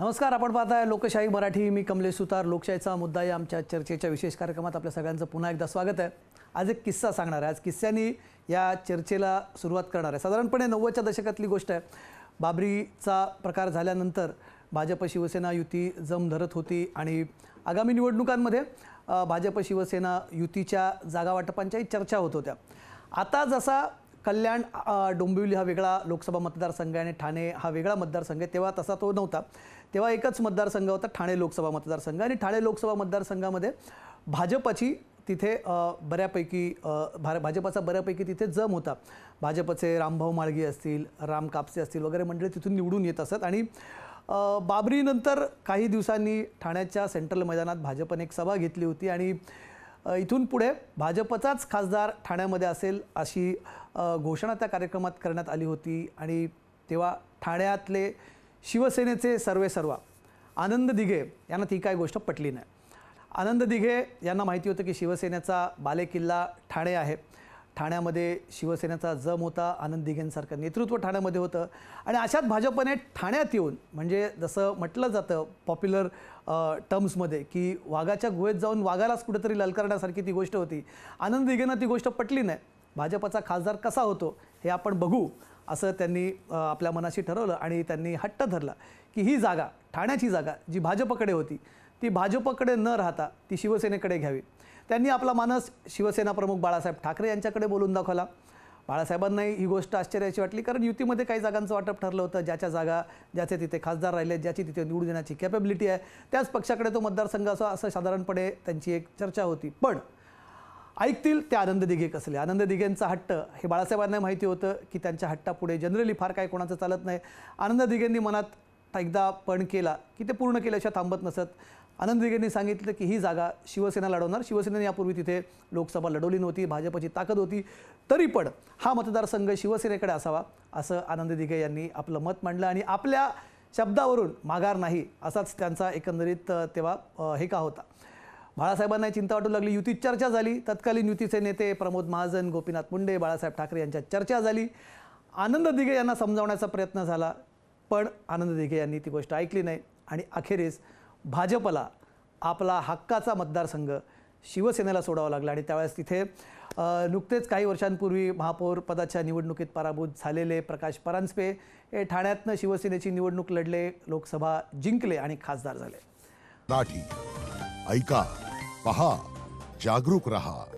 नमस्कार आपण पाहताय लोकशाही मराठी मी कमलेश सुतार लोकशाहीचा मुद्दा या आमच्या चर्चेच्या विशेष कार्यक्रमात आपल्या सगळ्यांचं पुन्हा एकदा स्वागत आहे आज एक किस्सा सांगणार आहे आज किस्स्यानी या चर्चेला सुरुवात करणार आहे साधारणपणे नव्वदच्या दशकातली गोष्ट आहे बाबरीचा प्रकार झाल्यानंतर भाजप शिवसेना युती जम धरत होती आणि आगामी निवडणुकांमध्ये भाजप शिवसेना युतीच्या जागावाटपांच्याही चर्चा होत होत्या आता जसा कल्याण डोंबिवली हा वेगळा लोकसभा मतदारसंघ आणि ठाणे हा वेगळा मतदारसंघ आहे तेव्हा तसा तो नव्हता तेव्हा एकच मतदारसंघ होता ठाणे लोकसभा मतदारसंघ आणि ठाणे लोकसभा मतदारसंघामध्ये भाजपाची तिथे बऱ्यापैकी भा भाजपाचा बऱ्यापैकी तिथे जम होता भाजपचे रामभाऊ माळगी असतील राम कापसे असतील वगैरे मंडळी तिथून निवडून येत असत आणि बाबरीनंतर काही दिवसांनी ठाण्याच्या सेंट्रल मैदानात भाजपने एक सभा घेतली होती आणि इथून पुढे भाजपचाच खासदार ठाण्यामध्ये असेल अशी घोषणा त्या कार्यक्रमात करण्यात आली होती आणि तेव्हा ठाण्यातले शिवसेनेचे सर्वे सर्वेसर्वा आनंद दिघे यांना ती काय गोष्ट पटली नाही आनंद दिघे यांना माहिती होतं की शिवसेनेचा बालेकिल्ला ठाणे आहे ठाण्यामध्ये शिवसेनेचा जम होता आनंद दिघेंसारखं नेतृत्व ठाण्यामध्ये होतं आणि अशात भाजपने ठाण्यात येऊन म्हणजे जसं म्हटलं जातं पॉप्युलर टर्म्समध्ये की वाघाच्या गुहेत जाऊन वाघालाच कुठेतरी ललकारण्यासारखी ती गोष्ट होती आनंद दिघेंना ती गोष्ट पटली नाही भाजपचा खासदार कसा होतो हे आपण बघू असं त्यांनी आपल्या मनाशी ठरवलं आणि त्यांनी हट्ट धरला की ही जागा ठाण्याची जागा जी भाजपकडे होती ती भाजपकडे न राहता ती शिवसेनेकडे घ्यावी त्यांनी आपला मानस शिवसेना प्रमुख बाळासाहेब ठाकरे यांच्याकडे बोलून दाखवला बाळासाहेबांनाही ही गोष्ट आश्चर्याची वाटली कारण युतीमध्ये काही जागांचं वाटप ठरलं होतं ज्याच्या जागा ज्याचे तिथे खासदार राहिले ज्याची तिथे निवडून देण्याची कॅपेबिलिटी आहे त्याच पक्षाकडे तो मतदारसंघ असो असं साधारणपणे त्यांची एक चर्चा होती पण ऐकतील ते आनंद दिघे कसले आनंद दिघेंचा हट्ट हे बाळासाहेबांना माहिती होतं की त्यांच्या हट्टापुढे जनरली फार काय कोणाचं चालत नाही आनंद दिघेंनी मनात एकदा पण केला की ते पूर्ण केल्याशिवाय थांबत नसत आनंद दिघेंनी सांगितलं की ही जागा शिवसेना लढवणार शिवसेनेने यापूर्वी तिथे लोकसभा लढवली नव्हती भाजपची ताकद होती तरी पण हा मतदारसंघ शिवसेनेकडे असावा असं आनंद दिघे यांनी आपलं मत मांडलं आणि आपल्या शब्दावरून माघार नाही असाच त्यांचा एकंदरीत तेव्हा हे का होता बाळासाहेबांना चिंता वाटू लागली युतीत चर्चा झाली तत्कालीन युतीचे नेते प्रमोद महाजन गोपीनाथ मुंडे बाळासाहेब ठाकरे यांच्यात चर्चा झाली आनंद दिघे यांना समजावण्याचा प्रयत्न झाला पण आनंद दिघे यांनी ती गोष्ट ऐकली नाही आणि अखेरीस भाजपला आपला हक्काचा मतदारसंघ शिवसेनेला सोडावा लागला आणि त्यावेळेस तिथे नुकतेच काही वर्षांपूर्वी महापौर पदाच्या निवडणुकीत पराभूत झालेले प्रकाश परांजपे हे ठाण्यातनं शिवसेनेची निवडणूक लढले लोकसभा जिंकले आणि खासदार झाले ऐका पहा जागरूक रहा